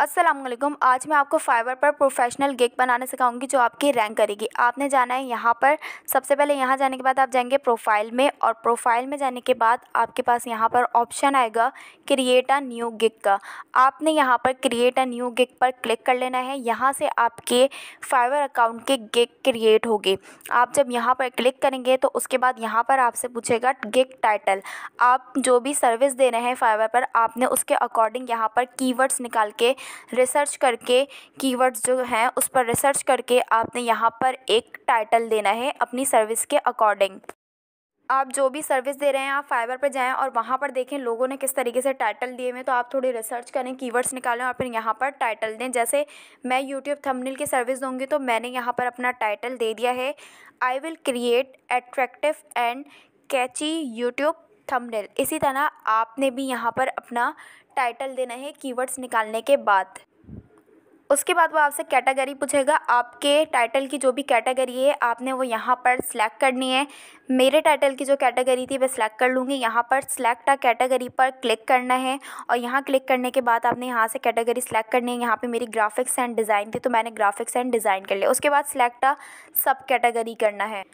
असलम आज मैं आपको फाइवर पर प्रोफेशनल गिग बनाना सिखाऊंगी जो आपकी रैंक करेगी आपने जाना है यहाँ पर सबसे पहले यहाँ जाने के बाद आप जाएंगे प्रोफाइल में और प्रोफाइल में जाने के बाद आपके पास यहाँ पर ऑप्शन आएगा क्रिएट अ न्यू गिग का आपने यहाँ पर क्रिएट अ न्यू गिग पर क्लिक कर लेना है यहाँ से आपके फाइवर अकाउंट के गिग क्रिएट होगी आप जब यहाँ पर क्लिक करेंगे तो उसके बाद यहाँ पर आपसे पूछेगा गिग टाइटल आप जो भी सर्विस दे रहे हैं फाइवर पर आपने उसके अकॉर्डिंग यहाँ पर कीवर्ड्स निकाल के रिसर्च करके कीवर्ड्स जो हैं उस पर रिसर्च करके आपने यहाँ पर एक टाइटल देना है अपनी सर्विस के अकॉर्डिंग आप जो भी सर्विस दे रहे हैं आप फाइबर पर जाएं और वहाँ पर देखें लोगों ने किस तरीके से टाइटल दिए हुए तो आप थोड़ी रिसर्च करें कीवर्ड्स निकालें और फिर यहाँ पर टाइटल दें जैसे मैं यूट्यूब थंबनेल की सर्विस दूंगी तो मैंने यहाँ पर अपना टाइटल दे दिया है I will create attractive and catchy YouTube thumbnail इसी तरह आपने भी यहाँ पर अपना टाइटल देना है कीवर्ड्स निकालने के बाद उसके बाद वो आपसे कैटेगरी पूछेगा आपके टाइटल की जो भी कैटेगरी है आपने वो यहाँ पर सिलेक्ट करनी है मेरे टाइटल की जो कैटेगरी थी मैं सिलेक्ट कर लूँगी यहाँ पर सिलेक्ट आ कैटेगरी पर क्लिक करना है और यहाँ क्लिक करने के बाद आपने यहाँ से कैटेगरी सिलेक्ट करनी है यहाँ पे मेरी ग्राफिक्स एंड डिज़ाइन थी तो मैंने ग्राफिक्स एंड डिज़ाइन कर लिया उसके बाद सिलेक्ट आ सब कैटेगरी करना है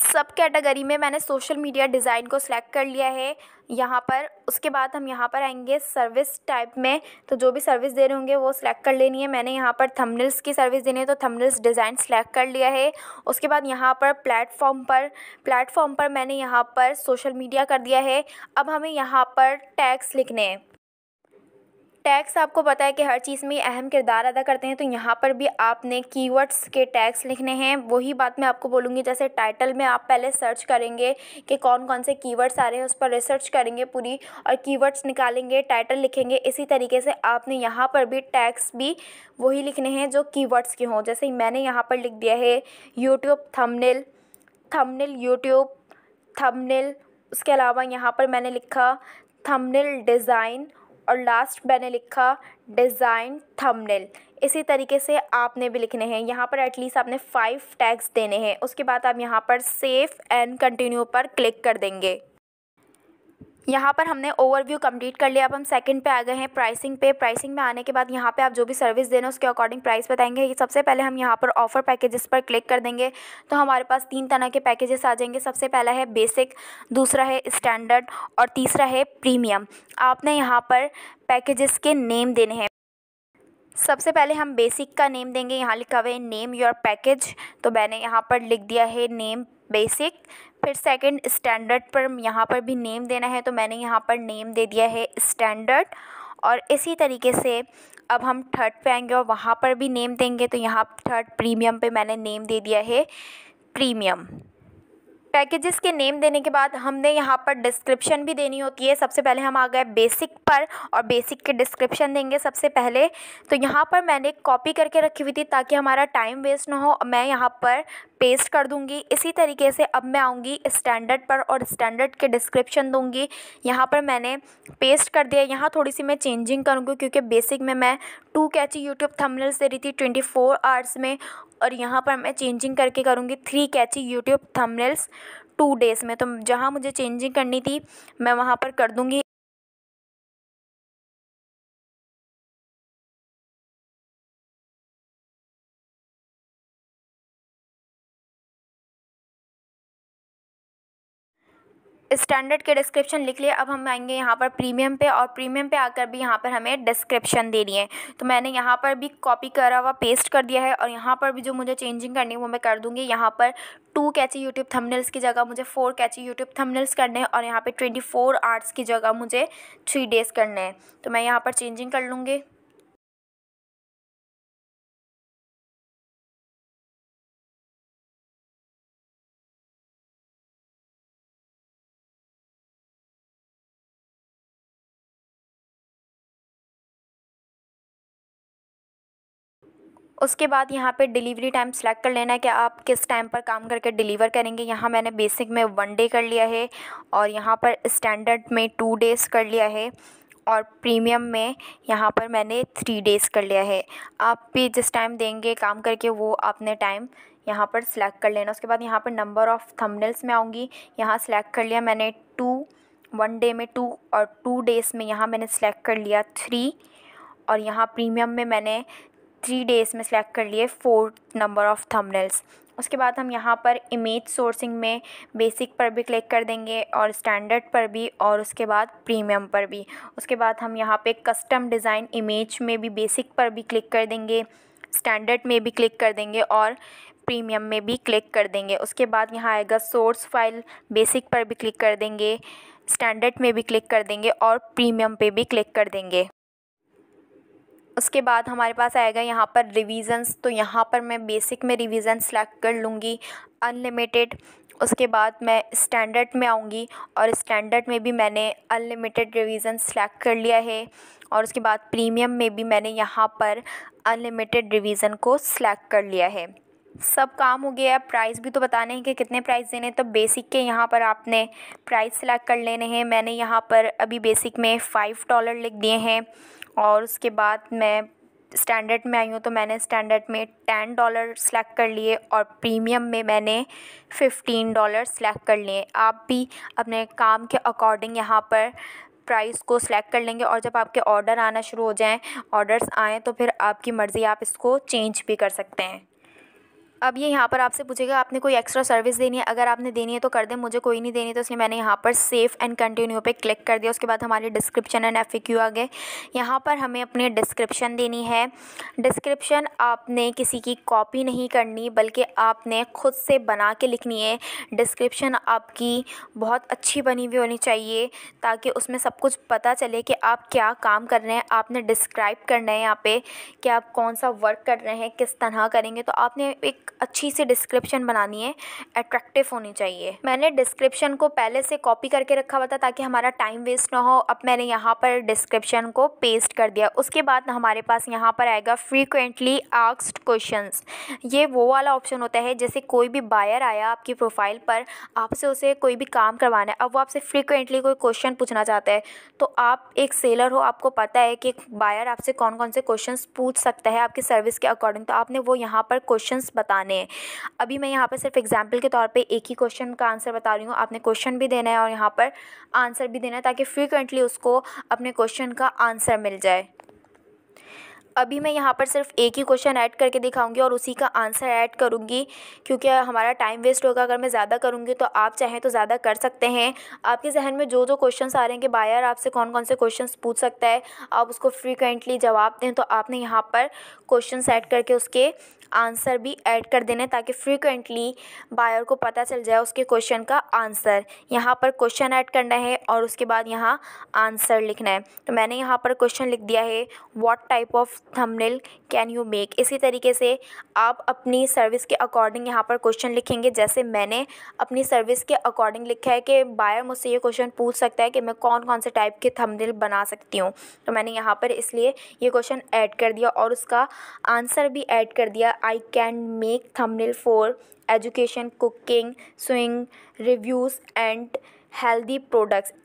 सब कैटेगरी में मैंने सोशल मीडिया डिज़ाइन को सिलेक्ट कर लिया है यहाँ पर उसके बाद हम यहाँ पर आएंगे सर्विस टाइप में तो जो भी सर्विस दे रहे होंगे वो सिलेक्ट कर लेनी है मैंने यहाँ पर थंबनेल्स की सर्विस देनी है तो थंबनेल्स डिज़ाइन सिलेक्ट कर लिया है उसके बाद यहाँ पर प्लेटफॉर्म पर प्लेटफॉर्म पर मैंने यहाँ पर सोशल मीडिया कर दिया है अब हमें यहाँ पर टैक्स लिखने हैं टैग्स आपको पता है कि हर चीज़ में अहम किरदार अदा करते हैं तो यहाँ पर भी आपने कीवर्ड्स के टैग्स लिखने हैं वही बात मैं आपको बोलूँगी जैसे टाइटल में आप पहले सर्च करेंगे कि कौन कौन से कीवर्ड्स आ रहे हैं उस पर रिसर्च करेंगे पूरी और कीवर्ड्स निकालेंगे टाइटल लिखेंगे इसी तरीके से आपने यहाँ पर भी टैक्स भी वही लिखने हैं जो कीवर्ड्स के हों जैसे मैंने यहाँ पर लिख दिया है YouTube thumbnail thumbnail YouTube thumbnail उसके अलावा यहाँ पर मैंने लिखा थंबनेल डिज़ाइन और लास्ट मैंने लिखा डिज़ाइन थंबनेल इसी तरीके से आपने भी लिखने हैं यहाँ पर एटलीस्ट आपने फ़ाइव टैग्स देने हैं उसके बाद आप यहाँ पर सेफ एंड कंटिन्यू पर क्लिक कर देंगे यहाँ पर हमने ओवरव्यू कंप्लीट कर लिया अब हम सेकंड पे आ गए हैं प्राइसिंग पे प्राइसिंग में आने के बाद यहाँ पे आप जो भी सर्विस देना उसके अकॉर्डिंग प्राइस बताएंगे ये सबसे पहले हम यहाँ पर ऑफर पैकेजेस पर क्लिक कर देंगे तो हमारे पास तीन तरह के पैकेजेस आ जाएंगे सबसे पहला है बेसिक दूसरा है स्टैंडर्ड और तीसरा है प्रीमियम आपने यहाँ पर पैकेजेस के नेम देने हैं सबसे पहले हम बेसिक का नेम देंगे यहाँ लिखा हुआ है नेम योर पैकेज तो मैंने यहाँ पर लिख दिया है नेम बेसिक फिर सेकंड स्टैंडर्ड पर यहाँ पर भी नेम देना है तो मैंने यहाँ पर नेम दे दिया है स्टैंडर्ड और इसी तरीके से अब हम थर्ड पे आएंगे और वहाँ पर भी नेम देंगे तो यहाँ थर्ड प्रीमियम पे मैंने नेम दे दिया है प्रीमियम पैकेजेस के नेम देने के बाद हमने यहाँ पर डिस्क्रिप्शन भी देनी होती है सबसे पहले हम आ गए बेसिक पर और बेसिक के डिस्क्रिप्शन देंगे सबसे पहले तो यहाँ पर मैंने कॉपी करके रखी हुई थी ताकि हमारा टाइम वेस्ट ना हो मैं यहाँ पर पेस्ट कर दूँगी इसी तरीके से अब मैं आऊँगी स्टैंडर्ड पर और स्टैंडर्ड के डिस्क्रिप्शन दूँगी यहाँ पर मैंने पेस्ट कर दिया यहाँ थोड़ी सी मैं चेंजिंग करूँगी क्योंकि बेसिक में मैं टू कैची यूट्यूब थमनल्स दे रही थी ट्वेंटी फोर आवर्स में और यहाँ पर मैं चेंजिंग करके करूँगी three catchy YouTube thumbnails two days में तो जहाँ मुझे चेंजिंग करनी थी मैं वहाँ पर कर दूँगी स्टैंडर्ड के डिस्क्रिप्शन लिख लिए अब हम आएंगे यहाँ पर प्रीमियम पे और प्रीमियम पे आकर भी यहाँ पर हमें डिस्क्रिप्शन देनी है तो मैंने यहाँ पर भी कॉपी करा हुआ पेस्ट कर दिया है और यहाँ पर भी जो मुझे चेंजिंग करनी है वो मैं कर दूँगी यहाँ पर टू कैची यूट्यूब थमनल्स की जगह मुझे फोर कैची यूट्यूब थमनल्स करने हैं और यहाँ पर ट्वेंटी फोर आर्ट्स की जगह मुझे थ्री डेज़ करने हैं तो मैं यहाँ पर चेंजिंग कर लूँगी उसके बाद यहाँ पे डिलीवरी टाइम सेलेक्ट कर लेना है कि आप किस टाइम पर काम करके डिलीवर करेंगे यहाँ मैंने बेसिक में वन डे कर लिया है और यहाँ पर स्टैंडर्ड में टू डेज़ कर लिया है और प्रीमियम में यहाँ पर मैंने थ्री डेज़ कर लिया है आप भी जिस टाइम देंगे काम करके वो अपने टाइम यहाँ पर सिलेक्ट कर लेना उसके बाद यहाँ पर नंबर ऑफ़ थंबनेल्स में आऊँगी यहाँ सेलेक्ट कर लिया मैंने टू वन डे में टू और टू डेज़ में यहाँ मैंने सेलेक्ट कर लिया थ्री और यहाँ प्रीमियम में मैंने थ्री डेज़ में सेलेक्ट कर लिए फोर्थ नंबर ऑफ़ थंबनेल्स उसके बाद हम यहाँ पर इमेज सोर्सिंग में बेसिक पर भी क्लिक कर देंगे और स्टैंडर्ड पर भी और उसके बाद प्रीमियम पर भी उसके बाद हम यहाँ पे कस्टम डिज़ाइन इमेज में भी बेसिक पर भी क्लिक कर देंगे स्टैंडर्ड में भी क्लिक कर देंगे और प्रीमियम में भी क्लिक कर देंगे उसके बाद यहाँ आएगा सोर्स फाइल बेसिक पर भी क्लिक कर देंगे स्टैंडर्ड में भी क्लिक कर देंगे और प्रीमियम पे भी क्लिक कर देंगे उसके बाद हमारे पास आएगा यहाँ पर रिविज़न्स तो यहाँ पर मैं बेसिक में रिविज़न सेलेक्ट कर लूँगी अनलिमिटेड उसके बाद मैं स्टैंडर्ड में आऊँगी और स्टैंडर्ड में भी मैंने अनलिमिटेड रिविज़न सेलेक्ट कर लिया है और उसके बाद प्रीमियम में भी मैंने यहाँ पर अनलिमिटेड रिविज़न को सिलेक्ट कर लिया है सब काम हो गया है प्राइस भी तो बताने हैं कि कितने प्राइस देने तो बेसिक के यहाँ पर आपने प्राइस सेलेक्ट कर लेने हैं मैंने यहाँ पर अभी बेसिक में फ़ाइव डॉलर लिख दिए हैं और उसके बाद मैं स्टैंडर्ड में आई हूँ तो मैंने स्टैंडर्ड में टेन डॉलर सेलेक्ट कर लिए और प्रीमियम में मैंने फ़िफ्टीन डॉलर सेलेक्ट कर लिए आप भी अपने काम के अकॉर्डिंग यहाँ पर प्राइस को सिलेक्ट कर लेंगे और जब आपके ऑर्डर आना शुरू हो जाएं ऑर्डर्स आएँ तो फिर आपकी मर्ज़ी आप इसको चेंज भी कर सकते हैं अब ये यहाँ पर आपसे पूछेगा आपने कोई एक्स्ट्रा सर्विस देनी है अगर आपने देनी है तो कर दें मुझे कोई नहीं देनी तो इसलिए मैंने यहाँ पर सेफ़ एंड कंटिन्यू पे क्लिक कर दिया उसके बाद हमारे डिस्क्रिप्शन एंड एफ आ गए यहाँ पर हमें अपने डिस्क्रिप्शन देनी है डिस्क्रिप्शन आपने किसी की कॉपी नहीं करनी बल्कि आपने ख़ुद से बना के लिखनी है डिस्क्रिप्शन आपकी बहुत अच्छी बनी हुई होनी चाहिए ताकि उसमें सब कुछ पता चले कि आप क्या काम कर रहे हैं आपने डिस्क्राइब करना है यहाँ पर कि आप कौन सा वर्क कर रहे हैं किस तरह करेंगे तो आपने एक अच्छी सी डिस्क्रिप्शन बनानी है अट्रैक्टिव होनी चाहिए मैंने डिस्क्रिप्शन को पहले से कॉपी करके रखा हुआ था ताकि हमारा टाइम वेस्ट ना हो अब मैंने यहाँ पर डिस्क्रिप्शन को पेस्ट कर दिया उसके बाद हमारे पास यहाँ पर आएगा फ्रीक्वेंटली आस्क्ड क्वेश्चन ये वो वाला ऑप्शन होता है जैसे कोई भी बायर आया आपकी प्रोफाइल पर आपसे उसे कोई भी काम करवाना है अब वो आपसे फ्रिक्वेंटली कोई क्वेश्चन पूछना चाहता है तो आप एक सेलर हो आपको पता है कि बायर आपसे कौन कौन से क्वेश्चन पूछ सकता है आपकी सर्विस के अकॉर्डिंग तो आपने वो यहाँ पर क्वेश्चन बताने आने हैं अभी मैं यहाँ पर सिर्फ एग्ज़ाम्पल के तौर पर एक ही क्वेश्चन का आंसर बता रही हूँ आपने क्वेश्चन भी देना है और यहाँ पर आंसर भी देना है ताकि फ्रिक्वेंटली उसको अपने क्वेश्चन का आंसर मिल जाए अभी मैं यहाँ पर सिर्फ एक ही क्वेश्चन ऐड करके दिखाऊंगी और उसी का आंसर ऐड करूँगी क्योंकि हमारा टाइम वेस्ट होगा अगर मैं ज़्यादा करूँगी तो आप चाहें तो ज़्यादा कर सकते हैं आपके जहन में जो जो क्वेश्चन आ रहे हैं कि बायर आपसे कौन कौन से क्वेश्चन पूछ सकता है आप उसको फ्रिक्वेंटली जवाब दें तो आपने यहाँ पर क्वेश्चन ऐड करके उसके आंसर भी ऐड कर देने ताकि फ्रिक्वेंटली बायर को पता चल जाए उसके क्वेश्चन का आंसर यहाँ पर क्वेश्चन ऐड करना है और उसके बाद यहाँ आंसर लिखना है तो मैंने यहाँ पर क्वेश्चन लिख दिया है what type of thumbnail can you make इसी तरीके से आप अपनी सर्विस के अकॉर्डिंग यहाँ पर क्वेश्चन लिखेंगे जैसे मैंने अपनी सर्विस के अकॉर्डिंग लिखा है कि बायर मुझसे ये क्वेश्चन पूछ सकता है कि मैं कौन कौन से टाइप के थंबनेल बना सकती हूँ तो मैंने यहाँ पर इसलिए ये क्वेश्चन ऐड कर दिया और उसका आंसर भी ऐड कर दिया i can make thumbnail for education cooking swing reviews and healthy products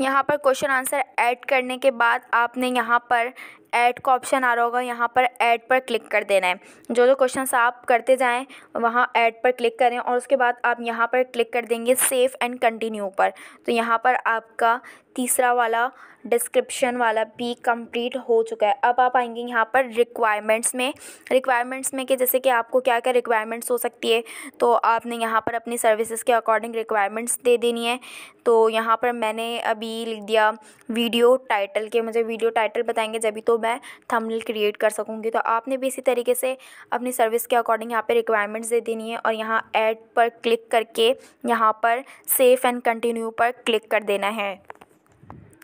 यहाँ पर क्वेश्चन आंसर ऐड करने के बाद आपने यहाँ पर ऐड का ऑप्शन आ रहा होगा यहाँ पर ऐड पर क्लिक कर देना है जो जो क्वेश्चन आप करते जाएं वहाँ ऐड पर क्लिक करें और उसके बाद आप यहाँ पर क्लिक कर देंगे सेव एंड कंटिन्यू पर तो यहाँ पर आपका तीसरा वाला डिस्क्रिप्शन वाला भी कंप्लीट हो चुका है अब आप आएंगे यहाँ पर रिक्वायरमेंट्स में रिक्वायरमेंट्स में कि जैसे कि आपको क्या क्या रिक्वायरमेंट्स हो सकती है तो आपने यहाँ पर अपनी सर्विसेज के अकॉर्डिंग रिक्वायरमेंट्स दे देनी है तो यहाँ पर मैंने अभी लिख दिया वीडियो टाइटल के मुझे वीडियो टाइटल बताएंगे जब भी तो मैं थंबनेल क्रिएट कर सकूँगी तो आपने भी इसी तरीके से अपनी सर्विस के अकॉर्डिंग यहाँ पे रिक्वायरमेंट्स दे देनी है और यहाँ ऐड पर क्लिक करके यहाँ पर सेफ एंड कंटिन्यू पर क्लिक कर देना है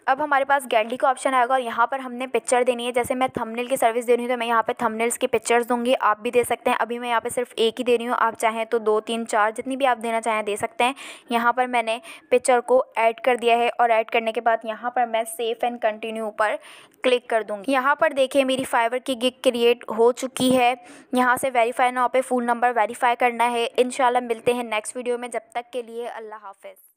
अब हमारे पास गैलरी का ऑप्शन आएगा और यहाँ पर हमने पिक्चर देनी है जैसे मैं थंबनेल की सर्विस दे रही हूँ तो मैं यहाँ पे थंबनेल्स की पिक्चर्स दूंगी आप भी दे सकते हैं अभी मैं यहाँ पे सिर्फ एक ही दे रही हूँ आप चाहें तो दो तीन चार जितनी भी आप देना चाहें दे सकते हैं यहाँ पर मैंने पिक्चर को ऐड कर दिया है और ऐड करने के बाद यहाँ पर मैं सेफ़ एंड कंटिन्यू पर क्लिक कर दूँगी यहाँ पर देखिए मेरी फाइवर की गिग क्रिएट हो चुकी है यहाँ से वेरीफाई ना पे फ़ोन नंबर वेरीफाई करना है इन मिलते हैं नेक्स्ट वीडियो में जब तक के लिए अल्लाह हाफिज़